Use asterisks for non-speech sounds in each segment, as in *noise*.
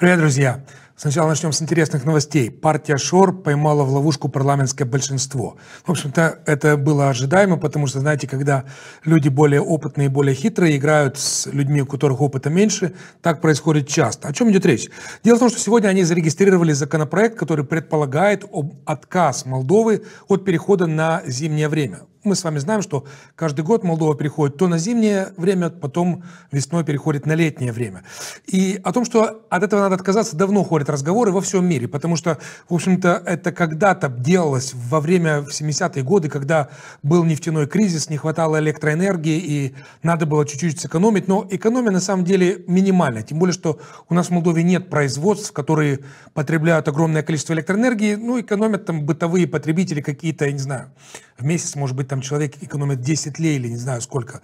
Привет, друзья! Сначала начнем с интересных новостей. Партия ШОР поймала в ловушку парламентское большинство. В общем-то, это было ожидаемо, потому что, знаете, когда люди более опытные и более хитрые играют с людьми, у которых опыта меньше, так происходит часто. О чем идет речь? Дело в том, что сегодня они зарегистрировали законопроект, который предполагает об отказ Молдовы от перехода на зимнее время мы с вами знаем, что каждый год Молдова переходит то на зимнее время, потом весной переходит на летнее время. И о том, что от этого надо отказаться, давно ходят разговоры во всем мире, потому что, в общем-то, это когда-то делалось во время 70-е годы, когда был нефтяной кризис, не хватало электроэнергии и надо было чуть-чуть сэкономить, но экономия на самом деле минимальная, тем более, что у нас в Молдове нет производств, которые потребляют огромное количество электроэнергии, ну, экономят там бытовые потребители какие-то, я не знаю, в месяц, может быть, там человек экономит 10 лей или не знаю сколько.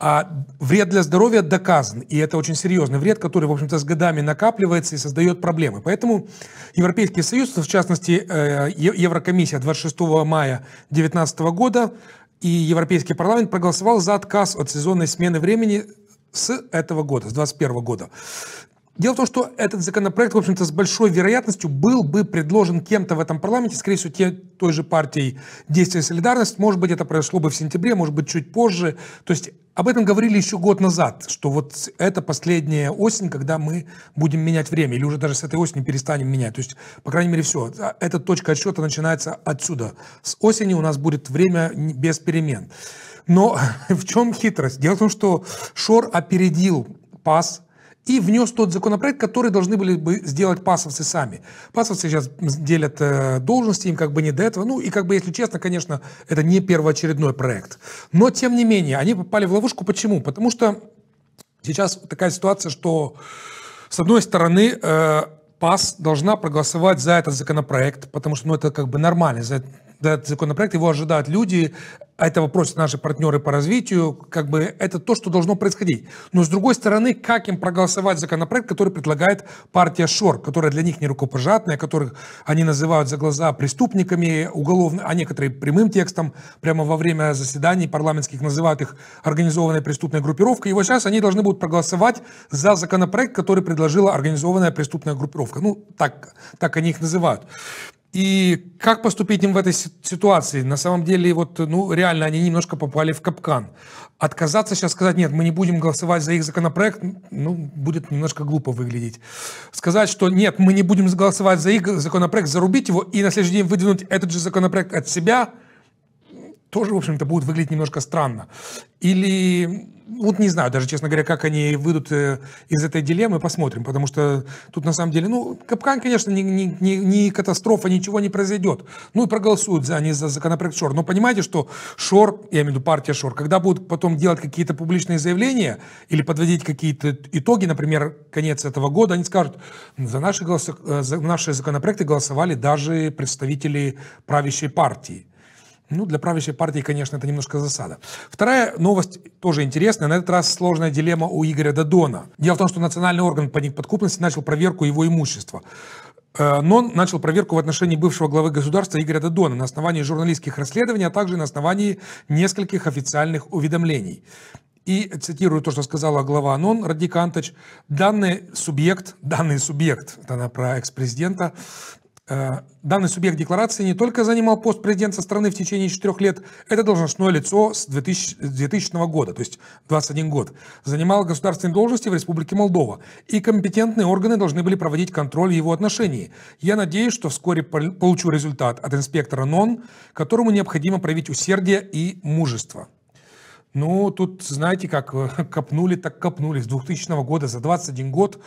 А вред для здоровья доказан, и это очень серьезный вред, который, в общем-то, с годами накапливается и создает проблемы. Поэтому Европейский Союз, в частности, э, Еврокомиссия 26 мая 2019 года и Европейский парламент проголосовал за отказ от сезонной смены времени с этого года, с 2021 года. Дело в том, что этот законопроект, в общем-то, с большой вероятностью был бы предложен кем-то в этом парламенте, скорее всего, те, той же партией «Действие и солидарность». Может быть, это произошло бы в сентябре, может быть, чуть позже. То есть об этом говорили еще год назад, что вот это последняя осень, когда мы будем менять время, или уже даже с этой осени перестанем менять. То есть, по крайней мере, все. А эта точка отсчета начинается отсюда. С осени у нас будет время без перемен. Но *laughs* в чем хитрость? Дело в том, что Шор опередил пас и внес тот законопроект, который должны были бы сделать пасовцы сами. Пасовцы сейчас делят э, должности, им как бы не до этого. Ну и как бы, если честно, конечно, это не первоочередной проект. Но тем не менее, они попали в ловушку. Почему? Потому что сейчас такая ситуация, что с одной стороны э, ПАС должна проголосовать за этот законопроект, потому что ну, это как бы нормально, за этот законопроект, его ожидают люди, этого просят наши партнеры по развитию, как бы это то, что должно происходить. Но с другой стороны, как им проголосовать законопроект, который предлагает партия Шор, которая для них не рукопожатная, которых они называют за глаза преступниками уголовно, а некоторые прямым текстом прямо во время заседаний парламентских называют их организованной преступной группировкой. И вот сейчас они должны будут проголосовать за законопроект, который предложила организованная преступная группировка. Ну, так, так они их называют. И как поступить им в этой ситуации? На самом деле, вот, ну, реально, они немножко попали в капкан. Отказаться сейчас сказать, нет, мы не будем голосовать за их законопроект, ну, будет немножко глупо выглядеть. Сказать, что нет, мы не будем голосовать за их законопроект, зарубить его и на следующий день выдвинуть этот же законопроект от себя – тоже, в общем-то, будут выглядеть немножко странно. Или, вот не знаю, даже, честно говоря, как они выйдут э, из этой дилеммы, посмотрим, потому что тут, на самом деле, ну, капкан, конечно, не, не, не, не катастрофа, ничего не произойдет. Ну, и проголосуют за, они за законопроект Шор. Но понимаете, что Шор, я имею в виду партия Шор, когда будут потом делать какие-то публичные заявления или подводить какие-то итоги, например, конец этого года, они скажут, за наши, голоса, э, за наши законопроекты голосовали даже представители правящей партии. Ну, для правящей партии, конечно, это немножко засада. Вторая новость тоже интересная. На этот раз сложная дилемма у Игоря Дадона. Дело в том, что национальный орган по неподкупности начал проверку его имущества. Э, но начал проверку в отношении бывшего главы государства Игоря Дадона на основании журналистских расследований, а также на основании нескольких официальных уведомлений. И цитирую то, что сказала глава ОНОН Радикантович, данный субъект, данный субъект, это она про экс-президента, Э, данный субъект декларации не только занимал пост президента страны в течение четырех лет, это должностное лицо с 2000, 2000 года, то есть 21 год, занимал государственные должности в Республике Молдова, и компетентные органы должны были проводить контроль в его отношении. Я надеюсь, что вскоре получу результат от инспектора НОН, которому необходимо проявить усердие и мужество. Ну, тут, знаете, как э, *laughs* копнули, так копнули. С 2000 года, за 21 год,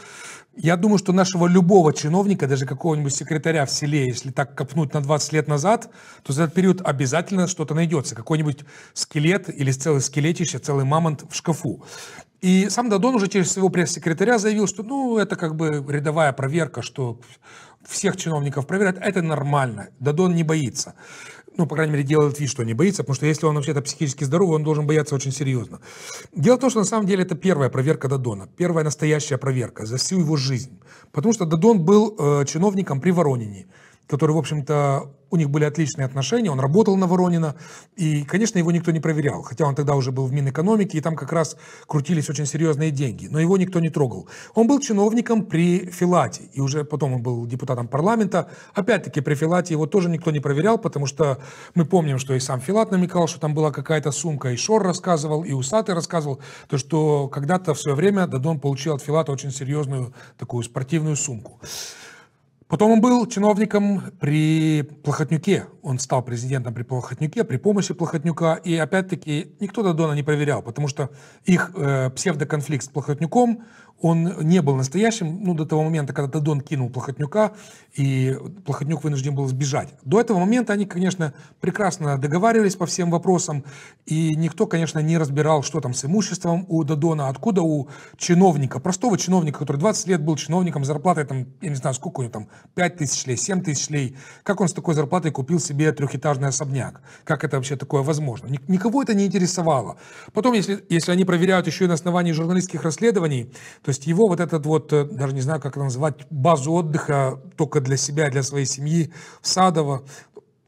я думаю, что нашего любого чиновника, даже какого-нибудь секретаря в селе, если так копнуть на 20 лет назад, то за этот период обязательно что-то найдется. Какой-нибудь скелет или целый скелетище, целый мамонт в шкафу. И сам Дадон уже через своего пресс-секретаря заявил, что ну, это как бы рядовая проверка, что всех чиновников проверяют, это нормально. Дадон не боится. Ну, по крайней мере, делает вид, что не боится, потому что если он вообще-то психически здоровый, он должен бояться очень серьезно. Дело в том, что на самом деле это первая проверка Дадона, первая настоящая проверка за всю его жизнь. Потому что Дадон был э, чиновником при Воронине который, в общем-то, у них были отличные отношения, он работал на Воронина, и, конечно, его никто не проверял, хотя он тогда уже был в Минэкономике, и там как раз крутились очень серьезные деньги, но его никто не трогал. Он был чиновником при Филате, и уже потом он был депутатом парламента, опять-таки при Филате его тоже никто не проверял, потому что мы помним, что и сам Филат намекал, что там была какая-то сумка, и Шор рассказывал, и Усатый рассказывал, то, что когда-то в свое время Дадон получил от Филата очень серьезную такую спортивную сумку. Потом он был чиновником при Плохотнюке. Он стал президентом при Плохотнюке, при помощи Плохотнюка. И опять-таки никто Дадона не проверял, потому что их э, псевдоконфликт с Плохотнюком, он не был настоящим ну, до того момента, когда Дадон кинул Плохотнюка, и Плохотнюк вынужден был сбежать. До этого момента они, конечно, прекрасно договаривались по всем вопросам, и никто, конечно, не разбирал, что там с имуществом у Дадона, откуда у чиновника, простого чиновника, который 20 лет был чиновником, зарплатой там, я не знаю, сколько у него там, 5 тысяч лей, 7 тысяч лей. Как он с такой зарплатой купил себе трехэтажный особняк? Как это вообще такое возможно? Никого это не интересовало. Потом, если, если они проверяют еще и на основании журналистских расследований, то есть его вот этот вот, э, даже не знаю, как это назвать, базу отдыха только для себя, для своей семьи в Садово,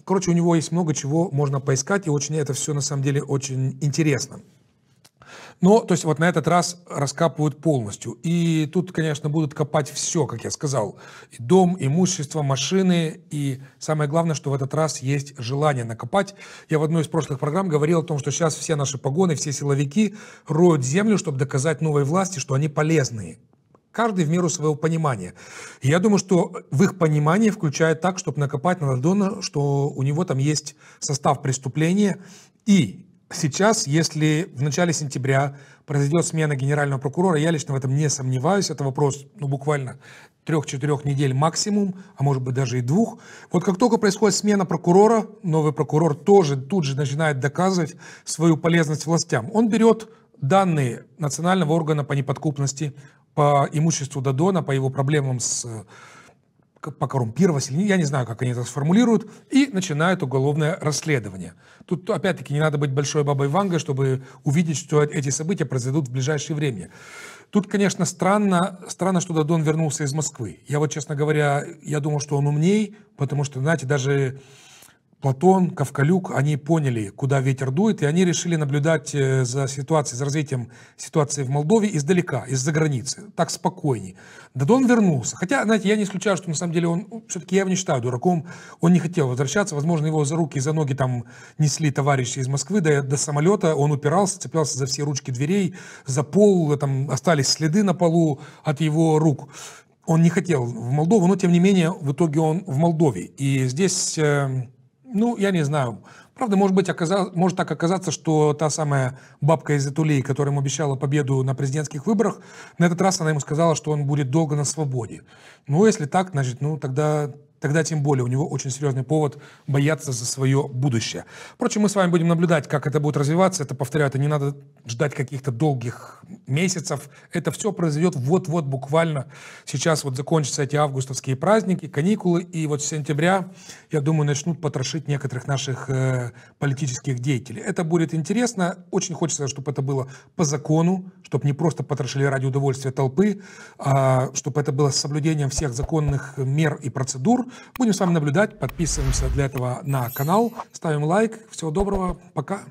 Короче, у него есть много чего можно поискать, и очень это все на самом деле очень интересно. Но, то есть, вот на этот раз раскапывают полностью. И тут, конечно, будут копать все, как я сказал. И дом, имущество, машины. И самое главное, что в этот раз есть желание накопать. Я в одной из прошлых программ говорил о том, что сейчас все наши погоны, все силовики роют землю, чтобы доказать новой власти, что они полезные каждый в меру своего понимания. я думаю, что в их понимании включает так, чтобы накопать на Ладона, что у него там есть состав преступления, и сейчас, если в начале сентября произойдет смена генерального прокурора, я лично в этом не сомневаюсь, это вопрос ну, буквально трех-четырех недель максимум, а может быть даже и двух. Вот как только происходит смена прокурора, новый прокурор тоже тут же начинает доказывать свою полезность властям. Он берет данные национального органа по неподкупности, по имуществу Дадона, по его проблемам с покоррумпировать, или я не знаю, как они это сформулируют, и начинают уголовное расследование. Тут, опять-таки, не надо быть большой бабой Вангой, чтобы увидеть, что эти события произойдут в ближайшее время. Тут, конечно, странно, странно, что Дадон вернулся из Москвы. Я вот, честно говоря, я думал, что он умней, потому что, знаете, даже Платон, Кавкалюк, они поняли, куда ветер дует, и они решили наблюдать э, за ситуацией, за развитием ситуации в Молдове издалека, из-за границы, так спокойней. Дадон вернулся. Хотя, знаете, я не исключаю, что на самом деле он, все-таки я его не считаю дураком, он не хотел возвращаться, возможно, его за руки и за ноги там несли товарищи из Москвы до, до самолета, он упирался, цеплялся за все ручки дверей, за пол, там остались следы на полу от его рук он не хотел в Молдову, но тем не менее в итоге он в Молдове. И здесь эм, ну, я не знаю. Правда, может быть, оказа... может так оказаться, что та самая бабка из Этулей, которая ему обещала победу на президентских выборах, на этот раз она ему сказала, что он будет долго на свободе. Ну, если так, значит, ну, тогда тогда тем более у него очень серьезный повод бояться за свое будущее. Впрочем, мы с вами будем наблюдать, как это будет развиваться. Это, повторяю, это не надо ждать каких-то долгих месяцев. Это все произойдет вот-вот буквально. Сейчас вот закончатся эти августовские праздники, каникулы, и вот с сентября, я думаю, начнут потрошить некоторых наших э, политических деятелей. Это будет интересно. Очень хочется, чтобы это было по закону, чтобы не просто потрошили ради удовольствия толпы, а чтобы это было с соблюдением всех законных мер и процедур, Будем с вами наблюдать. Подписываемся для этого на канал. Ставим лайк. Всего доброго. Пока.